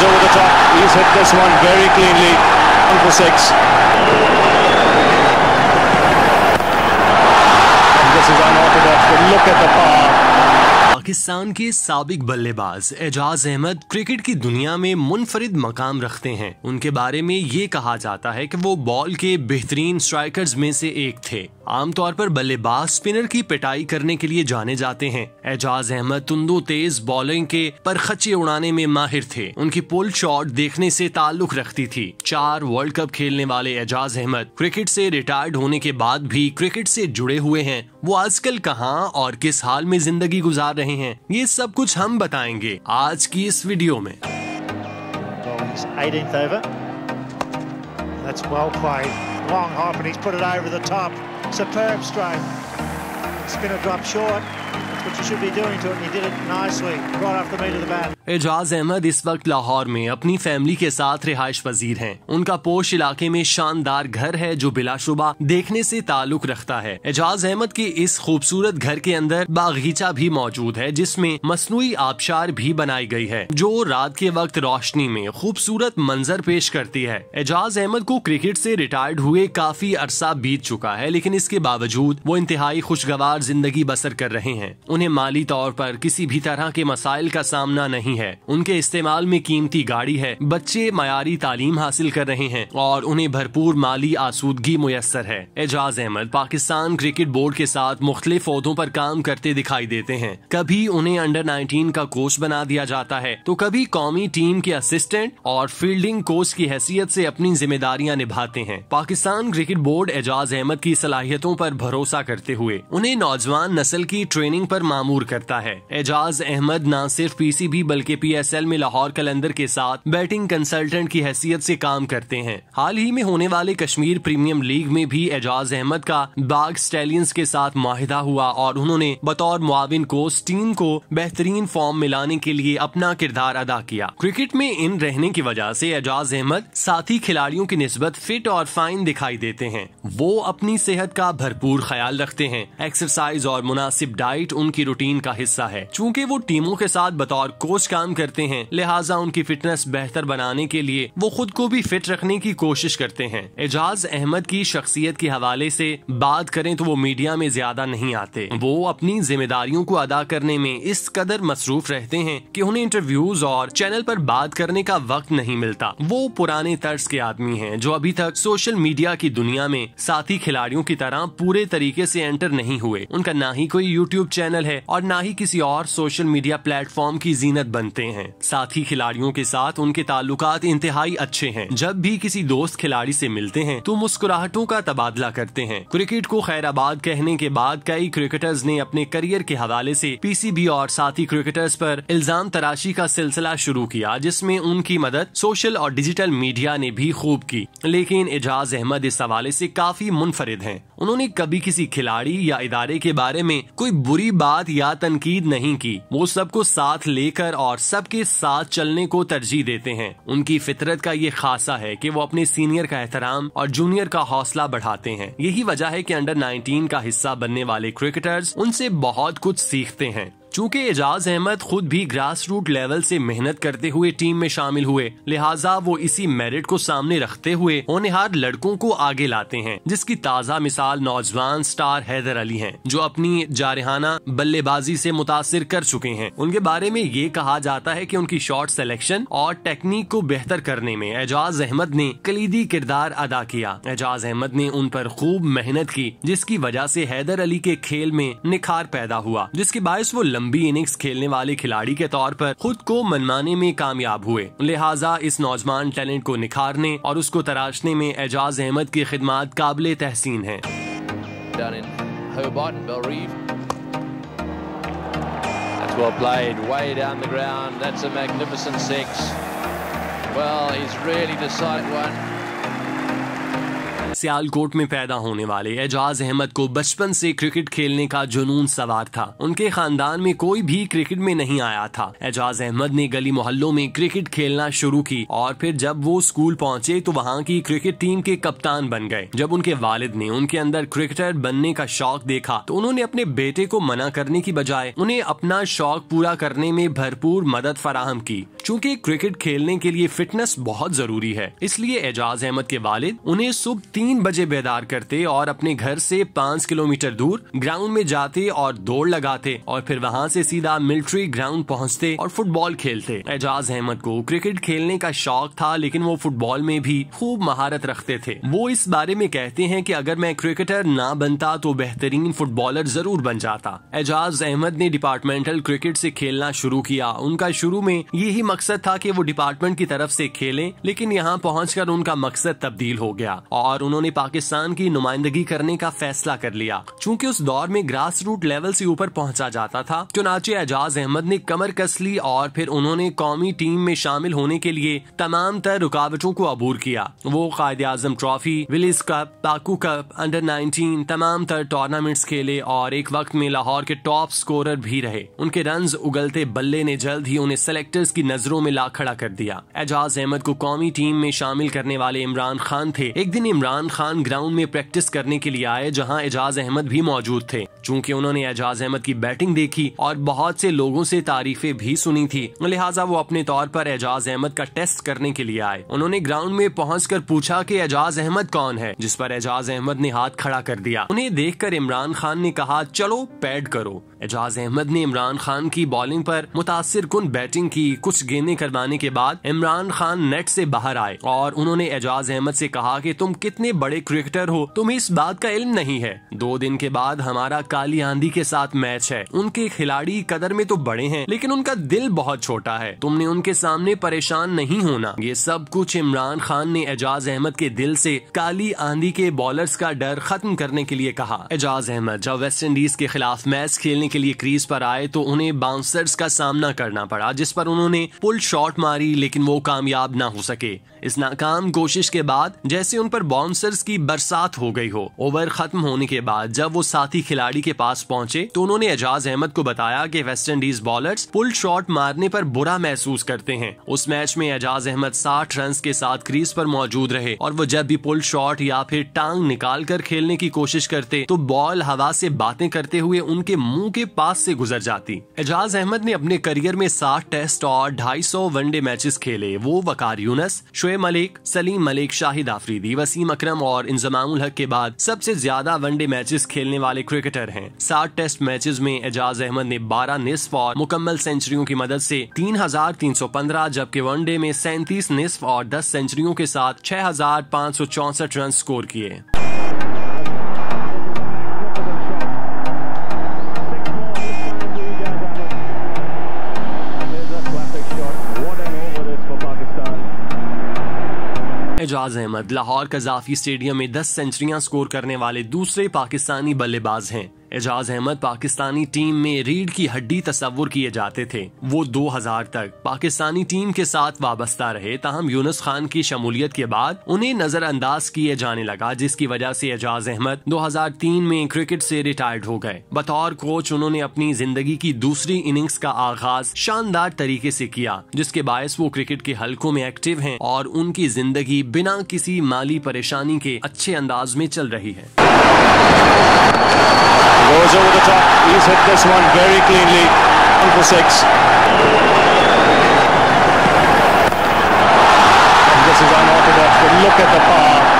is over the top. He's hit this one very cleanly. One for six. And this is unorthodox, but look at the power. Pakistan के सबक बल्लेबाज Ejaz Ahmed cricket की दुनिया में मुनफरिद मकाम रखते हैं उनके बारे में ये कहा जाता है कि वो बॉल के बेहतरीन स्ट्राइकर्स में से एक थे आमतौर पर बल्लेबाज स्पिनर की पिटाई करने के लिए जाने जाते हैं एजाज अहमद तुंदो तेज बॉलिंग के पर खचे उड़ाने में माहिर थे उनकी पुल शॉट देखने से ताल्लुक रखती थी चार वर्ल्ड कप खेलने वाले एजाज अहमद क्रिकेट से रिटायर्ड होने के बाद भी क्रिकेट से जुड़े हुए हैं वो आजकल कहाँ और किस हाल में जिंदगी गुजार रहे हैं ये सब कुछ हम बताएंगे आज की इस वीडियो में That's well played. Long hop, and he's put it over the top. Superb strike. Spinner drop short. which he should be doing to it, and he did it nicely right off the meat of the bat. Ejaz Ahmad इस वक्त लाहौर में अपनी family के साथ रिहायश पजीर हैं। उनका पोश इलाके में शानदार घर है जो बिलाशुबा देखने से ताल्लुक रखता है एजाज अहमद के इस खूबसूरत घर के अंदर बागीचा भी मौजूद है जिसमें मसनू आबशार भी बनाई गई है जो रात के वक्त रोशनी में खूबसूरत मंजर पेश करती है एजाज अहमद को क्रिकेट ऐसी रिटायर्ड हुए काफी अरसा बीत चुका है लेकिन इसके बावजूद वो इंतहाई खुशगवार जिंदगी बसर कर रहे हैं उन्हें माली तौर पर किसी भी तरह के मसाइल का सामना नहीं है उनके इस्तेमाल में कीमती गाड़ी है बच्चे मयारी तालीम हासिल कर रहे हैं और उन्हें भरपूर माली आसूदगी मुयसर है एजाज अहमद पाकिस्तान क्रिकेट बोर्ड के साथ मुख्तलिफ अहदों पर काम करते दिखाई देते हैं कभी उन्हें अंडर नाइनटीन का कोच बना दिया जाता है तो कभी कौमी टीम के असिस्टेंट और फील्डिंग कोच की हैसियत ऐसी अपनी जिम्मेदारियाँ निभाते हैं पाकिस्तान क्रिकेट बोर्ड एजाज अहमद की सलाहियतों आरोप भरोसा करते हुए उन्हें नौजवान नस्ल की ट्रेनिंग आरोप पर मामूर करता है एजाज अहमद न सिर्फ पीसीबी बल्कि पीएसएल में लाहौर कलंदर के साथ बैटिंग कंसल्टेंट की हैसियत से काम करते हैं हाल ही में होने वाले कश्मीर प्रीमियम लीग में भी एजाज अहमद का बाग स्टेलियंस के साथ माहिदा हुआ और उन्होंने बतौर मुआविन कोच टीम को बेहतरीन फॉर्म में लाने के लिए अपना किरदार अदा किया क्रिकेट में इन रहने की वजह ऐसी एजाज अहमद साथी खिलाड़ियों की नस्बत फिट और फाइन दिखाई देते हैं वो अपनी सेहत का भरपूर ख्याल रखते हैं एक्सरसाइज और मुनासिब डाइट उन उनकी रूटीन का हिस्सा है चूँकि वो टीमों के साथ बतौर कोच काम करते हैं लिहाजा उनकी फिटनेस बेहतर बनाने के लिए वो खुद को भी फिट रखने की कोशिश करते हैं एजाज अहमद की शख्सियत के हवाले से बात करें तो वो मीडिया में ज्यादा नहीं आते वो अपनी जिम्मेदारियों को अदा करने में इस कदर मसरूफ रहते हैं कि उन्हें इंटरव्यूज और चैनल पर बात करने का वक्त नहीं मिलता वो पुराने तर्ज के आदमी हैं जो अभी तक सोशल मीडिया की दुनिया में साथी खिलाड़ियों की तरह पूरे तरीके से एंटर नहीं हुए उनका ना ही कोई यूट्यूब चैनल चैनल है और ना ही किसी और सोशल मीडिया प्लेटफॉर्म की जीनत बनते हैं साथ ही खिलाड़ियों के साथ उनके ताल्लुक इंतहाई अच्छे हैं जब भी किसी दोस्त खिलाड़ी से मिलते हैं तो मुस्कुराहटों का तबादला करते हैं क्रिकेट को खैराबाद कहने के बाद कई क्रिकेटर्स ने अपने करियर के हवाले से पीसीबी और साथी क्रिकेटर्स पर इल्जाम तराशी का सिलसिला शुरू किया जिसमें उनकी मदद सोशल और डिजिटल मीडिया ने भी खूब की लेकिन एजाज अहमद इस हवाले से काफी मुनफरद हैं उन्होंने कभी किसी खिलाड़ी या इदारे के बारे में कोई बुरी बात या तनकीद नहीं की वो सबको साथ लेकर और सबके साथ चलने को तरजीह देते हैं उनकी फितरत का ये खासा है कि वो अपने सीनियर का एहतराम और जूनियर का हौसला बढ़ाते हैं यही वजह है कि अंडर 19 का हिस्सा बनने वाले क्रिकेटर्स उनसे बहुत कुछ सीखते हैं चूंकि एजाज अहमद खुद भी ग्रास रूट लेवल से मेहनत करते हुए टीम में शामिल हुए लिहाजा वो इसी मेरिट को सामने रखते हुए होनहार लड़कों को आगे लाते हैं जिसकी ताज़ा मिसाल नौजवान स्टार हैदर अली हैं जो अपनी जारहाना बल्लेबाजी से मुतासर कर चुके हैं उनके बारे में ये कहा जाता है की उनकी शॉर्ट सेलेक्शन और टेक्निक को बेहतर करने में एजाज अहमद ने कलीदी किरदार अदा किया एजाज अहमद ने उन पर खूब मेहनत की जिसकी वजह ऐसी हैदर अली के खेल में निखार पैदा हुआ जिसके बायस वो लंबी इनिंग्स खेलने वाले खिलाड़ी के तौर पर खुद को मनमाने में कामयाब हुए लिहाजा इस नौजवान टैलेंट को निखारने और उसको तराशने में एजाज अहमद की खिदमत काबिल तहसीन है well played, way down the ground. That's a magnificent six. Well, he's really decided one. Sialkot में पैदा होने वाले एजाज अहमद को बचपन से क्रिकेट खेलने का जुनून सवार था उनके खानदान में कोई भी क्रिकेट में नहीं आया था एजाज अहमद ने गली मोहल्लों में क्रिकेट खेलना शुरू की और फिर जब वो स्कूल पहुँचे तो वहाँ की क्रिकेट टीम के कप्तान बन गए जब उनके वालिद ने उनके अंदर क्रिकेटर बनने का शौक देखा तो उन्होंने अपने बेटे को मना करने की बजाय उन्हें अपना शौक पूरा करने में भरपूर मदद फराहम की चूंकि क्रिकेट खेलने के लिए फिटनेस बहुत जरूरी है इसलिए एजाज अहमद के वालिद उन्हें सुबह तीन बजे बेदार करते और अपने घर से पाँच किलोमीटर दूर ग्राउंड में जाते और दौड़ लगाते और फिर वहाँ से सीधा मिलिट्री ग्राउंड पहुँचते और फुटबॉल खेलते एजाज अहमद को क्रिकेट खेलने का शौक था लेकिन वो फुटबॉल में भी खूब महारत रखते थे वो इस बारे में कहते हैं की अगर मैं क्रिकेटर न बनता तो बेहतरीन फुटबॉलर जरूर बन जाता एजाज अहमद ने डिपार्टमेंटल क्रिकेट ऐसी खेलना शुरू किया उनका शुरू में यही मकसद था कि वो डिपार्टमेंट की तरफ से खेलें लेकिन यहाँ पहुँच उनका मकसद तब्दील हो गया और उन्होंने पाकिस्तान की नुमाइंदगी करने का फैसला कर लिया चूंकि उस दौर में ग्रास रूट लेवल ऐसी ऊपर पहुँचा जाता था चुनाचे एजाज अहमद ने कमर कस ली और फिर उन्होंने कौमी टीम में शामिल होने के लिए तमाम तर रुकावटों को अबूर किया वो Quaid Azam trophy Wills cup पाकू कप अंडर 19 तमाम तर टूर्नामेंट्स खेले और एक वक्त में लाहौर के टॉप स्कोरर भी रहे उनके रन उगलते बल्ले ने जल्द ही उन्हें सेलेक्टर्स की नजर नजरों में ला खड़ा कर दिया एजाज अहमद को कौमी टीम में शामिल करने वाले इमरान खान थे एक दिन इमरान खान ग्राउंड में प्रैक्टिस करने के लिए आए जहाँ एजाज अहमद भी मौजूद थे चूंकि उन्होंने एजाज अहमद की बैटिंग देखी और बहुत से लोगों से तारीफें भी सुनी थी लिहाजा वो अपने तौर पर एजाज अहमद का टेस्ट करने के लिए आए उन्होंने ग्राउंड में पहुँच कर पूछा की एजाज अहमद कौन है जिस पर एजाज अहमद ने हाथ खड़ा कर दिया उन्हें देख कर इमरान खान ने कहा चलो पैड करो एजाज अहमद ने इमरान खान की बॉलिंग पर मुतासर कुन बैटिंग की कुछ गेंदें करवाने के बाद इमरान खान नेट से बाहर आए और उन्होंने एजाज अहमद से कहा कि तुम कितने बड़े क्रिकेटर हो तुम्हें इस बात का इल्म नहीं है दो दिन के बाद हमारा काली आंधी के साथ मैच है उनके खिलाड़ी कदर में तो बड़े हैं लेकिन उनका दिल बहुत छोटा है तुमने उनके सामने परेशान नहीं होना ये सब कुछ इमरान खान ने एजाज अहमद के दिल से काली आंधी के बॉलर्स का डर खत्म करने के लिए कहा एजाज अहमद जब वेस्ट इंडीज के खिलाफ मैच खेलने के लिए क्रीज पर आए तो उन्हें बाउंसर्स का सामना करना पड़ा जिस पर उन्होंने पुल शॉट मारी लेकिन वो कामयाब ना हो सके इस नाकाम कोशिश के बाद जैसे उन पर बाउंसर्स की बरसात हो गई हो ओवर खत्म होने के बाद जब वो साथी खिलाड़ी के पास पहुंचे तो उन्होंने एजाज अहमद को बताया कि West Indies bowlers pull shot मारने पर बुरा महसूस करते हैं उस मैच में एजाज अहमद साठ रन के साथ क्रीज पर मौजूद रहे और वो जब भी पुल शॉट या फिर टांग निकाल कर खेलने की कोशिश करते तो बॉल हवा से बातें करते हुए उनके मुंह के पास से गुजर जाती एजाज अहमद ने अपने करियर में साठ टेस्ट और ढाई सौ वनडे मैचेस खेले वो वकार यूनस शुए मलिक सलीम मलिक शाहिद आफरीदी वसीम अकरम और इंजमाउल हक के बाद सबसे ज्यादा वनडे मैचेस खेलने वाले क्रिकेटर हैं सात टेस्ट मैचेस में एजाज अहमद ने बारह निस्फ और मुकम्मल सेंचुरियों की मदद से 3,315 जबकि वनडे में सैंतीस निस्फ और दस सेंचुरियों के साथ छह रन स्कोर किए एजाज अहमद लाहौर कजाफी स्टेडियम में 10 सेंचुरियां स्कोर करने वाले दूसरे पाकिस्तानी बल्लेबाज हैं एजाज अहमद पाकिस्तानी टीम में रीढ़ की हड्डी तस्वुर किए जाते थे वो 2000 तक पाकिस्तानी टीम के साथ वाबस्ता रहे तहम यूनस खान की शमूलियत के बाद उन्हें नजरअंदाज किए जाने लगा जिसकी वजह से एजाज अहमद 2003 में क्रिकेट से रिटायर्ड हो गए बतौर कोच उन्होंने अपनी जिंदगी की दूसरी इनिंग्स का आगाज शानदार तरीके ऐसी किया जिसके बायस वो क्रिकेट के हल्कों में एक्टिव है और उनकी जिंदगी बिना किसी माली परेशानी के अच्छे अंदाज में चल रही है Goes over the top. He's hit this one very cleanly. One for six. And this is unorthodox, but look at the power.